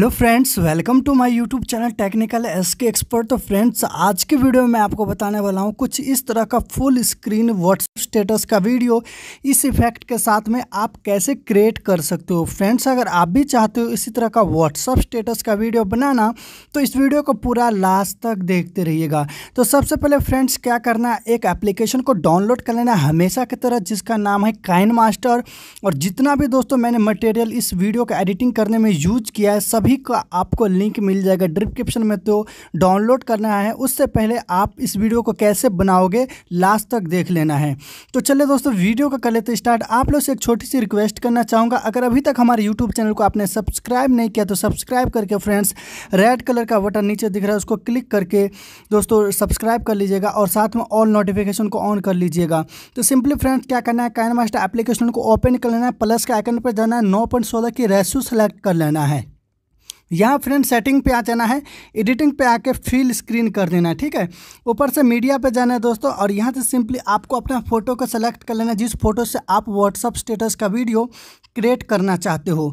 hello friends welcome to my YouTube channel technical S K expert तो friends आज के video में आपको बताने वाला हूं कुछ इस तरह का फुल स्क्रीन व्हाट्सएप स्टेटस का वीडियो इस इफेक्ट के साथ में आप कैसे क्रिएट कर सकते हो फ्रेंड्स अगर आप भी चाहते हो इसी तरह का व्हाट्सअप स्टेटस का वीडियो बनाना तो इस वीडियो को पूरा लास्ट तक देखते रहिएगा तो सबसे पहले फ्रेंड्स क्या करना है एक एप्लीकेशन को डाउनलोड कर लेना हमेशा की तरह जिसका नाम है काइन मास्टर और जितना भी दोस्तों मैंने मटेरियल इस वीडियो का एडिटिंग करने में यूज किया है सभी सभी का आपको लिंक मिल जाएगा डिस्क्रिप्शन में तो डाउनलोड करना है उससे पहले आप इस वीडियो को कैसे बनाओगे लास्ट तक देख लेना है तो चलिए दोस्तों वीडियो का कर लेते स्टार्ट आप लोग से एक छोटी सी रिक्वेस्ट करना चाहूँगा अगर अभी तक हमारे यूट्यूब चैनल को आपने सब्सक्राइब नहीं किया तो सब्सक्राइब करके फ्रेंड्स रेड कलर का बटन नीचे दिख रहा है उसको क्लिक करके दोस्तों सब्सक्राइब कर लीजिएगा और साथ में ऑल नोटिफिकेशन को ऑन कर लीजिएगा तो सिंपली फ्रेंड्स क्या करना है काइन मास्टर एप्लीकेशन को ओपन कर लेना है प्लस के आइकन पर जाना है नौ पॉइंट सोलह की रेसू सेलेक्ट कर लेना है यहाँ फ्रेंड सेटिंग पे आ जाना है एडिटिंग पे आके फिल स्क्रीन कर देना है ठीक है ऊपर से मीडिया पे जाना है दोस्तों और यहाँ से सिंपली आपको अपना फ़ोटो को सेलेक्ट कर लेना है जिस फोटो से आप व्हाट्सअप स्टेटस का वीडियो क्रिएट करना चाहते हो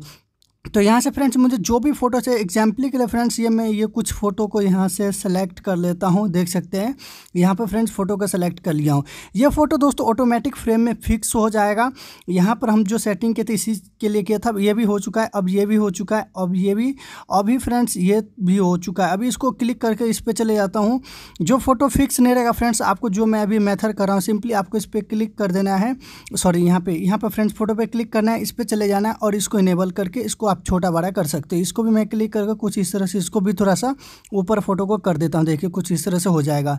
तो यहाँ से फ्रेंड्स मुझे जो भी फ़ोटो से एग्जाम्पली के लिए फ्रेंड्स ये मैं ये कुछ फ़ोटो को यहाँ से सेलेक्ट कर लेता हूँ देख सकते हैं यहाँ पे फ्रेंड्स फ़ोटो का सेलेक्ट कर लिया हूँ ये फ़ोटो दोस्तों ऑटोमेटिक फ्रेम में फिक्स हो जाएगा यहाँ पर हम जो सेटिंग के थे इसी के लिए किया था ये भी हो चुका है अब ये भी हो चुका है अब ये भी अभी फ्रेंड्स ये भी हो चुका है अभी इसको क्लिक करके इस पर चले जाता हूँ जो फ़ोटो फिक्स नहीं रहेगा फ्रेंड्स आपको जो मैं अभी मैथड कर रहा हूँ सिंपली आपको इस पर क्लिक कर देना है सॉरी यहाँ पर यहाँ पर फ्रेंड्स फ़ोटो पर क्लिक करना है इस पर चले जाना है और इसको इनेबल करके इसको आप छोटा बड़ा कर सकते हो इसको भी मैं क्लिक करके कुछ इस तरह से इसको भी थोड़ा सा ऊपर फोटो को कर देता हूँ देखिए कुछ इस तरह से हो जाएगा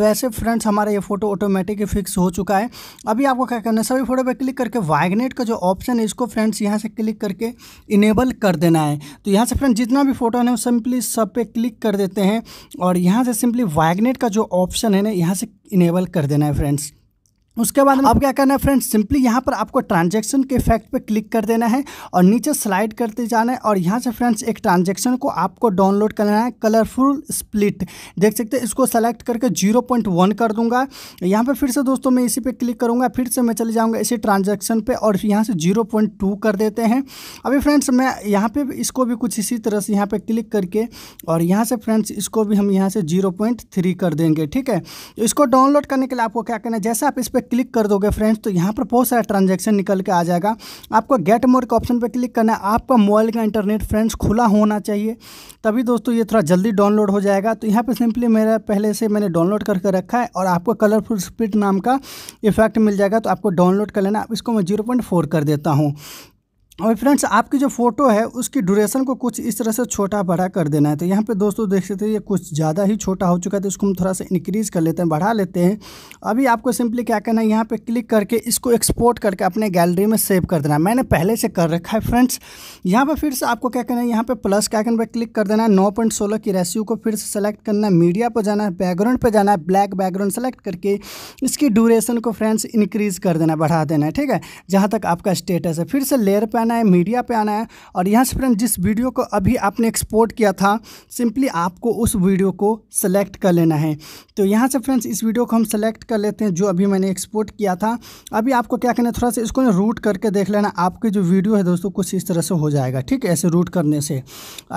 वैसे फ्रेंड्स हमारा ये फोटो ऑटोमेटिक फिक्स हो चुका है अभी आपको क्या करना है सभी फोटो पर क्लिक करके वाइगनेट का जो ऑप्शन है इसको फ्रेंड्स यहाँ से क्लिक करके इनेबल कर देना है तो यहाँ से फ्रेंड्स जितना भी फोटो है सिंपली सब पे क्लिक कर देते हैं और यहाँ से सिंपली वाइगनेट का जो ऑप्शन है ना यहाँ से इनेबल कर देना है फ्रेंड्स उसके बाद अब क्या करना है फ्रेंड्स सिंपली यहाँ पर आपको ट्रांजैक्शन के इफेक्ट पे क्लिक कर देना है और नीचे स्लाइड करते जाना है और यहाँ से फ्रेंड्स एक ट्रांजैक्शन को आपको डाउनलोड करना है कलरफुल स्प्लिट देख सकते हैं इसको सेलेक्ट करके 0.1 कर दूंगा यहाँ पे फिर से दोस्तों मैं इसी पे क्लिक करूँगा फिर से मैं चले जाऊँगा इसी ट्रांजेक्शन पर और यहाँ से जीरो कर देते हैं अभी फ्रेंड्स मैं यहाँ पर इसको भी कुछ इसी तरह से यहाँ पर क्लिक करके और यहाँ से फ्रेंड्स इसको भी हम यहाँ से जीरो कर देंगे ठीक है इसको डाउनलोड करने के लिए आपको क्या करना है जैसे आप इस पर क्लिक कर दोगे फ्रेंड्स तो यहाँ पर बहुत सारा ट्रांजेक्शन निकल के आ जाएगा आपको गेट मोर के ऑप्शन पर क्लिक करना है आपका मोबाइल का इंटरनेट फ्रेंड्स खुला होना चाहिए तभी दोस्तों ये थोड़ा जल्दी डाउनलोड हो जाएगा तो यहाँ पर सिंपली मेरा पहले से मैंने डाउनलोड करके रखा है और आपको कलरफुल स्पीड नाम का इफेक्ट मिल जाएगा तो आपको डाउनलोड कर लेना इसको मैं जीरो कर देता हूँ और फ्रेंड्स आपकी जो फ़ोटो है उसकी ड्यूरेशन को कुछ इस तरह से छोटा बड़ा कर देना है तो यहाँ पे दोस्तों देख सकते हैं ये कुछ ज़्यादा ही छोटा हो चुका है तो इसको हम थोड़ा सा इंक्रीज़ कर लेते हैं बढ़ा लेते हैं अभी आपको सिंपली क्या करना है यहाँ पे क्लिक करके इसको एक्सपोर्ट करके अपने गैलरी में सेव कर देना है मैंने पहले से कर रखा है फ्रेंड्स यहाँ पर फिर से आपको क्या करना है यहाँ पर प्लस के आइकन पर क्लिक कर देना है नौ पॉइंट सोलह की रेशियो को फिर से सेलेक्ट करना है मीडिया पर जाना है बैकग्राउंड पर जाना है ब्लैक बैकग्राउंड सेलेक्ट करके इसकी ड्यूरेशन को फ्रेंड्स इंक्रीज़ कर देना बढ़ा देना है ठीक है जहाँ तक आपका स्टेटस है फिर से लेयर पर आना है मीडिया पे आना है और यहाँ से फ्रेंड जिस वीडियो को अभी आपने एक्सपोर्ट किया था सिंपली आपको उस वीडियो को सेलेक्ट कर लेना है तो यहाँ से फ्रेंड्स इस वीडियो को हम सेलेक्ट कर लेते हैं जो अभी मैंने एक्सपोर्ट किया था अभी आपको क्या करना है थोड़ा सा इसको रूट करके देख लेना आपकी जो वीडियो है दोस्तों कुछ इस तरह से हो जाएगा ठीक है ऐसे रूट करने से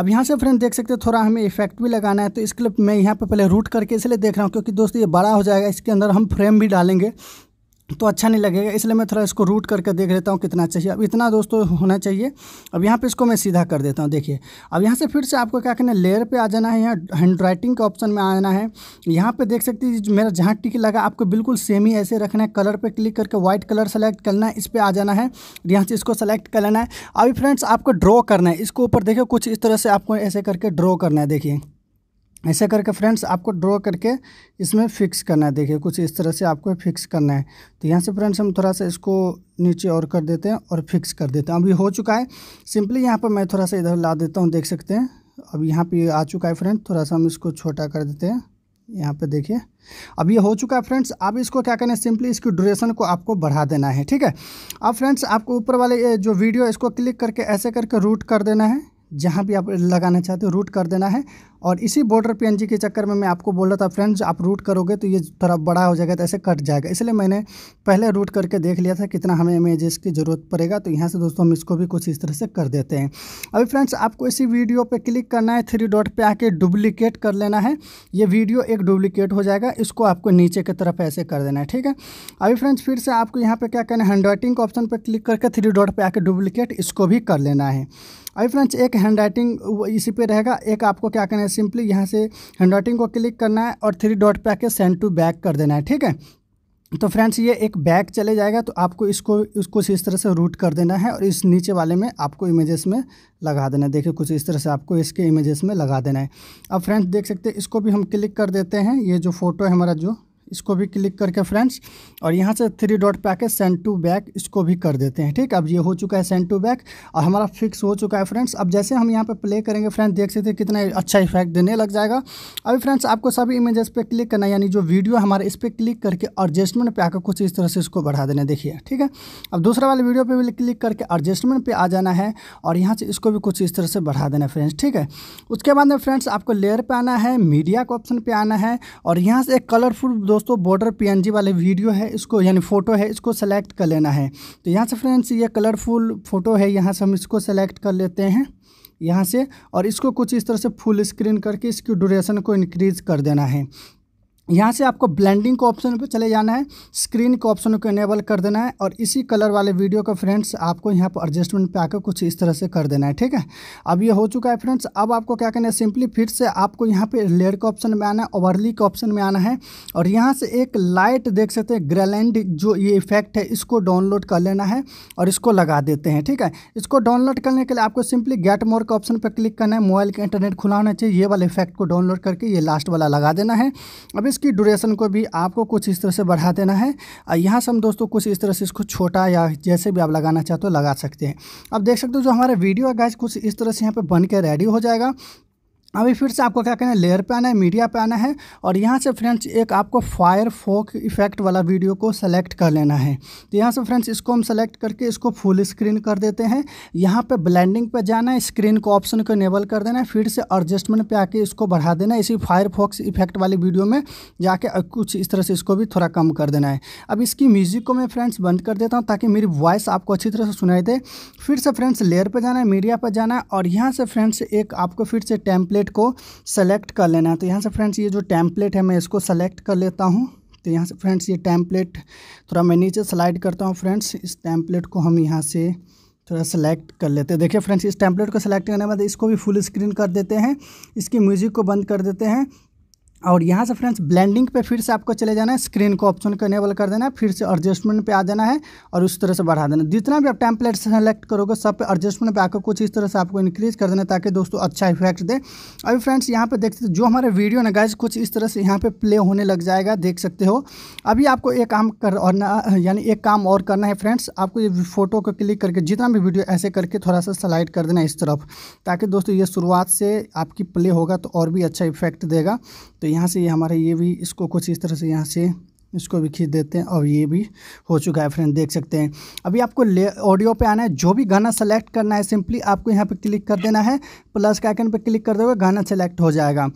अब यहाँ से फ्रेंड देख सकते हैं थोड़ा हमें इफेक्ट भी लगाना है तो इसके लिए मैं यहाँ पर पहले रूट करके इसलिए देख रहा हूँ क्योंकि दोस्तों ये बड़ा हो जाएगा इसके अंदर हम फ्रेम भी डालेंगे तो अच्छा नहीं लगेगा इसलिए मैं थोड़ा इसको रूट करके देख लेता हूँ कितना चाहिए अब इतना दोस्तों होना चाहिए अब यहाँ पे इसको मैं सीधा कर देता हूँ देखिए अब यहाँ से फिर से आपको क्या करना है लेयर पे आ जाना है यहाँ हैंड राइटिंग के ऑप्शन में आना है यहाँ पे देख सकते हैं मेरा जहाँ टिक लगा आपको बिल्कुल सेम ही ऐसे रखना है कलर पर क्लिक करके व्हाइट कलर सेलेक्ट करना है इस पर आ जाना है यहाँ से इसको सेलेक्ट कर लेना है अभी फ्रेंड्स आपको ड्रॉ करना है इसको ऊपर देखिए कुछ इस तरह से आपको ऐसे करके ड्रॉ करना है देखिए ऐसे करके फ्रेंड्स आपको ड्रॉ करके इसमें फिक्स करना है देखिए कुछ इस तरह से आपको फिक्स करना है तो यहाँ से फ्रेंड्स हम थोड़ा सा इसको नीचे और कर देते हैं और फिक्स कर देते हैं अभी हो चुका है सिंपली यहाँ पर मैं थोड़ा सा इधर ला देता हूँ देख सकते हैं अब यहाँ पर आ चुका है फ्रेंड थोड़ा सा हम इसको छोटा कर देते हैं यहाँ पे देखिए अब ये हो चुका है फ्रेंड्स अब इसको क्या करना है सिंपली इसकी ड्यूरेशन को आपको बढ़ा देना है ठीक है अब फ्रेंड्स आपको ऊपर वाले जो वीडियो इसको क्लिक करके ऐसे करके रूट कर देना है जहाँ भी आप लगाना चाहते हो रूट कर देना है और इसी बॉर्डर पीएनजी के चक्कर में मैं आपको बोल रहा था फ्रेंड्स आप रूट करोगे तो ये थोड़ा बड़ा हो जाएगा तो ऐसे कट जाएगा इसलिए मैंने पहले रूट करके देख लिया था कितना हमें इमेजेस की ज़रूरत पड़ेगा तो यहाँ से दोस्तों हम इसको भी कुछ इस तरह से कर देते हैं अभी फ्रेंड्स आपको इसी वीडियो पर क्लिक करना है थ्री डॉट पर आके डुप्लीकेट कर लेना है ये वीडियो एक डुप्लीकेट हो जाएगा इसको आपको नीचे की तरफ ऐसे कर देना है ठीक है अभी फ्रेंड्स फिर से आपको यहाँ पर क्या करना है हैंड राइटिंग ऑप्शन पर क्लिक करके थ्री डॉट पर आके डुप्लीकेट इसको भी कर लेना है अभी फ्रेंड्स एक हैंड राइटिंग इसी पे रहेगा एक आपको क्या करना है सिंपली यहाँ से हैंड राइटिंग को क्लिक करना है और थ्री डॉट पे आके सेंड टू बैक कर देना है ठीक है तो फ्रेंड्स ये एक बैग चले जाएगा तो आपको इसको इसको इस तरह से रूट कर देना है और इस नीचे वाले में आपको इमेजेस में लगा देना है देखिए कुछ इस तरह से आपको इसके इमेजेस में लगा देना है अब फ्रेंड्स देख सकते हैं इसको भी हम क्लिक कर देते हैं ये जो फोटो है हमारा जो इसको भी क्लिक करके फ्रेंड्स और यहाँ से three dot package send to back इसको भी कर देते हैं ठीक अब ये हो चुका है सेंड टू बैक और हमारा फिक्स हो चुका है फ्रेंड्स अब जैसे हम यहाँ पे प्ले करेंगे फ्रेंड्स देख सकते हैं कितना अच्छा इफेक्ट देने लग जाएगा अभी फ्रेंड्स आपको सभी इमेजेस पे क्लिक करना यानी जो वीडियो हमारे इस पर क्लिक करके एडजस्टमेंट पर आकर कुछ इस तरह से इसको बढ़ा देना देखिए ठीक है अब दूसरा वाले वीडियो पर भी क्लिक करके एडजस्टमेंट पर आ जाना है और यहाँ से इसको भी कुछ इस तरह से बढ़ा देना फ्रेंड्स ठीक है उसके बाद में फ्रेंड्स आपको लेयर पर आना है मीडिया के ऑप्शन पर आना है और यहाँ से एक कलरफुल दोस्तों बॉर्डर पी वाले वीडियो है इसको यानी फ़ोटो है इसको सेलेक्ट कर लेना है तो यहाँ से फ्रेंड्स ये कलरफुल फ़ोटो है यहाँ से हम इसको सेलेक्ट कर लेते हैं यहाँ से और इसको कुछ इस तरह से फुल स्क्रीन करके इसकी ड्यूरेशन को इंक्रीज़ कर देना है यहाँ से आपको ब्लेंडिंग के ऑप्शन पे चले जाना है स्क्रीन के ऑप्शन को इनेबल कर देना है और इसी कलर वाले वीडियो का फ्रेंड्स आपको यहाँ पर एडजस्टमेंट पे आकर कुछ इस तरह से कर देना है ठीक है अब ये हो चुका है फ्रेंड्स अब आपको क्या करना है सिंपली फिर से आपको यहाँ पे लेयर के ऑप्शन में आना है ओवरली के ऑप्शन में आना है और यहाँ से एक लाइट देख सकते हैं ग्रेलैंड जो ये इफेक्ट है इसको डाउनलोड कर लेना है और इसको लगा देते हैं ठीक है इसको डाउनलोड करने के लिए आपको सिंपली गेट मोर के ऑप्शन पर क्लिक करना है मोबाइल का इंटरनेट खुला होना चाहिए ये वाला इफेक्ट को डाउनलोड करके ये लास्ट वाला लगा देना है अब इस इसकी ड्यूरेशन को भी आपको कुछ इस तरह से बढ़ा देना है और यहाँ से हम दोस्तों कुछ इस तरह से इसको छोटा या जैसे भी आप लगाना चाहते हो लगा सकते हैं अब देख सकते हो जो हमारा वीडियो है गाइज कुछ इस तरह से यहाँ पर बन के रेडी हो जाएगा अभी फिर से आपको क्या करना है लेयर पे आना है मीडिया पे आना है और यहाँ से फ्रेंड्स एक आपको फायर फोक इफेक्ट वाला वीडियो को सेलेक्ट कर लेना है तो यहाँ से फ्रेंड्स इसको हम सेलेक्ट करके इसको फुल स्क्रीन कर देते हैं यहाँ पे ब्लेंडिंग पे जाना है स्क्रीन को ऑप्शन को इनेबल कर देना है फिर से एडजस्टमेंट पर आके इसको बढ़ा देना है इसी फायर फोक्स इफेक्ट वाली वीडियो में जाके कुछ इस तरह से इसको भी थोड़ा कम कर देना है अब इसकी म्यूज़िक को मैं फ्रेंड्स बंद कर देता हूँ ताकि मेरी वॉइस आपको अच्छी तरह से सुनाई दे फिर से फ्रेंड्स लेयर पर जाना है मीडिया पर जाना है और यहाँ से फ्रेंड्स एक आपको फिर से टेम्पलेट टेम्पलेट को सेलेक्ट कर लेना है तो यहाँ से फ्रेंड्स ये जो टेम्पलेट है मैं इसको सेलेक्ट कर लेता हूँ तो यहाँ से फ्रेंड्स ये टेम्पलेट थोड़ा मैं नीचे स्लाइड करता हूँ फ्रेंड्स इस टेम्पलेट को हम यहाँ से थोड़ा सेलेक्ट कर लेते हैं देखिए फ्रेंड्स इस टेम्पलेट को सेलेक्ट करने के बाद इसको भी फुल स्क्रीन कर देते हैं इसकी म्यूज़िक को बंद कर देते हैं और यहाँ से फ्रेंड्स ब्लेंडिंग पे फिर से आपको चले जाना है स्क्रीन को ऑप्शन को इनेबल कर देना है फिर से एडजस्टमेंट पे आ जाना है और उस तरह से बढ़ा देना जितना भी आप टैंपलेट सेलेक्ट करोगे सब पे एडजस्टमेंट पे आकर कुछ इस तरह से आपको इंक्रीज कर देना ताकि दोस्तों अच्छा इफेक्ट दे अभी फ्रेंड्स यहाँ पर देखते जो हमारे वीडियो ना गाइज कुछ इस तरह से यहाँ पर प्ले होने लग जाएगा देख सकते हो अभी आपको एक काम करना यानी एक काम और करना है फ्रेंड्स आपको ये फोटो को क्लिक करके जितना भी वीडियो ऐसे करके थोड़ा सा स्लाइड कर देना इस तरफ ताकि दोस्तों ये शुरुआत से आपकी प्ले होगा तो और भी अच्छा इफेक्ट देगा तो तो यहाँ से ये हमारा ये भी इसको कुछ इस तरह से यहाँ से इसको भी खींच देते हैं और ये भी हो चुका है फ्रेंड देख सकते हैं अभी आपको ले ऑडियो पे आना है जो भी गाना सेलेक्ट करना है सिंपली आपको यहाँ पे क्लिक कर देना है प्लस के आइकन पे क्लिक कर दोगे गाना सेलेक्ट हो जाएगा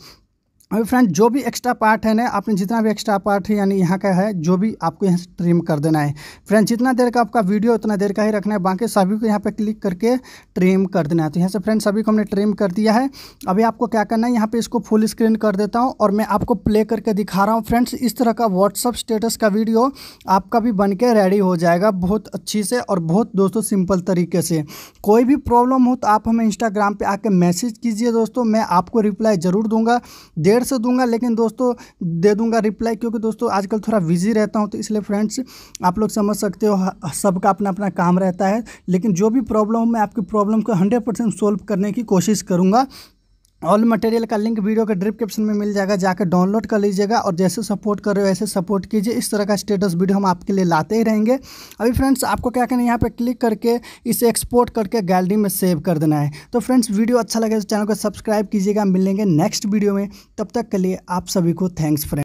अभी फ्रेंड जो भी एक्स्ट्रा पार्ट है ना आपने जितना भी एक्स्ट्रा पार्ट है यानी यहाँ का है जो भी आपको यहाँ से ट्रिम कर देना है फ्रेंड जितना देर का आपका वीडियो उतना देर का ही रखना है बाकी सभी को यहाँ पे क्लिक करके ट्रिम कर देना है तो यहाँ से फ्रेंड सभी को हमने ट्रिम कर दिया है अभी आपको क्या करना है यहाँ पर इसको फुल स्क्रीन कर देता हूँ और मैं आपको प्ले करके दिखा रहा हूँ फ्रेंड्स इस तरह का व्हाट्सअप स्टेटस का वीडियो आपका भी बन के रेडी हो जाएगा बहुत अच्छी से और बहुत दोस्तों सिंपल तरीके से कोई भी प्रॉब्लम हो तो आप हमें इंस्टाग्राम पर आके मैसेज कीजिए दोस्तों मैं आपको रिप्लाई ज़रूर दूँगा देर देर से दूंगा लेकिन दोस्तों दे दूंगा रिप्लाई क्योंकि दोस्तों आजकल थोड़ा बिजी रहता हूँ तो इसलिए फ्रेंड्स आप लोग समझ सकते हो सबका अपना अपना काम रहता है लेकिन जो भी प्रॉब्लम मैं आपकी प्रॉब्लम को हंड्रेड परसेंट सोल्व करने की कोशिश करूँगा ऑल मटेरियल का लिंक वीडियो के डिस्क्रिप्शन में मिल जाएगा जाकर डाउनलोड कर लीजिएगा और जैसे सपोर्ट कर रहे हो वैसे सपोर्ट कीजिए इस तरह का स्टेटस वीडियो हम आपके लिए लाते ही रहेंगे अभी फ्रेंड्स आपको क्या करना है यहाँ पे क्लिक करके इसे एक्सपोर्ट करके गैलरी में सेव कर देना है तो फ्रेंड्स वीडियो अच्छा लगे तो चैनल को सब्सक्राइब कीजिएगा मिलेंगे नेक्स्ट वीडियो में तब तक के लिए आप सभी को थैंक्स फ्रेंड